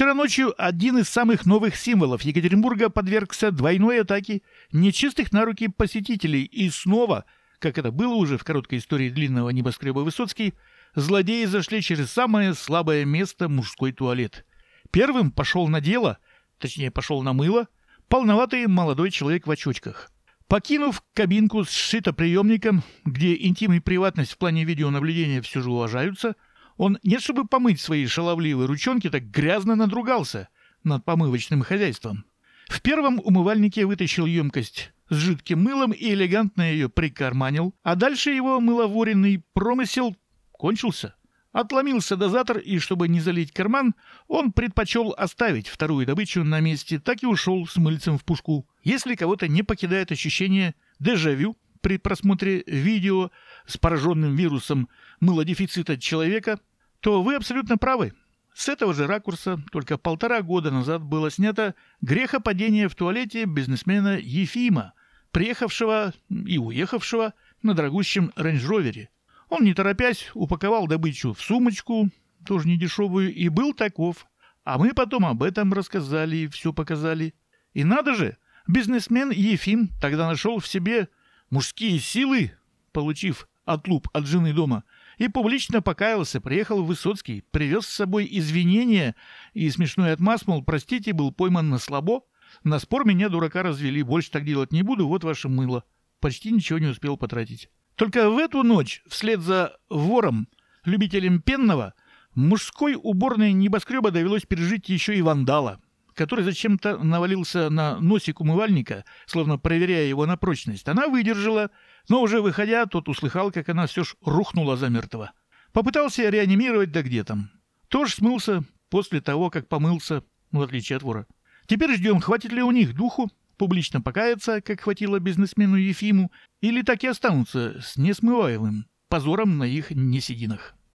Вчера ночью один из самых новых символов Екатеринбурга подвергся двойной атаке нечистых на руки посетителей и снова, как это было уже в короткой истории длинного небоскреба Высоцкий, злодеи зашли через самое слабое место мужской туалет. Первым пошел на дело, точнее пошел на мыло, полноватый молодой человек в очочках. Покинув кабинку с шито приемником, где интим и приватность в плане видеонаблюдения все же уважаются – он, не чтобы помыть свои шаловливые ручонки, так грязно надругался над помывочным хозяйством. В первом умывальнике вытащил емкость с жидким мылом и элегантно ее прикарманил, а дальше его мыловоренный промысел кончился. Отломился дозатор, и чтобы не залить карман, он предпочел оставить вторую добычу на месте, так и ушел с мыльцем в пушку. Если кого-то не покидает ощущение дежавю при просмотре видео с пораженным вирусом мылодефицита человека, то вы абсолютно правы. С этого же ракурса только полтора года назад было снято грехопадение в туалете бизнесмена Ефима, приехавшего и уехавшего на дорогущем рейндж-ровере. Он, не торопясь, упаковал добычу в сумочку, тоже недешевую, и был таков. А мы потом об этом рассказали и все показали. И надо же, бизнесмен Ефим тогда нашел в себе мужские силы, получив отлуп от жены дома – и публично покаялся, приехал в Высоцкий, привез с собой извинения и смешной отмаз, мол, простите, был пойман на слабо, на спор меня, дурака, развели, больше так делать не буду, вот ваше мыло. Почти ничего не успел потратить. Только в эту ночь, вслед за вором, любителем пенного, мужской уборной небоскреба довелось пережить еще и вандала – который зачем-то навалился на носик умывальника, словно проверяя его на прочность. Она выдержала, но уже выходя, тот услыхал, как она все ж рухнула замертво. Попытался реанимировать, да где там. Тоже смылся после того, как помылся, ну, в отличие от вора. Теперь ждем, хватит ли у них духу публично покаяться, как хватило бизнесмену Ефиму, или так и останутся с несмываемым позором на их несединах.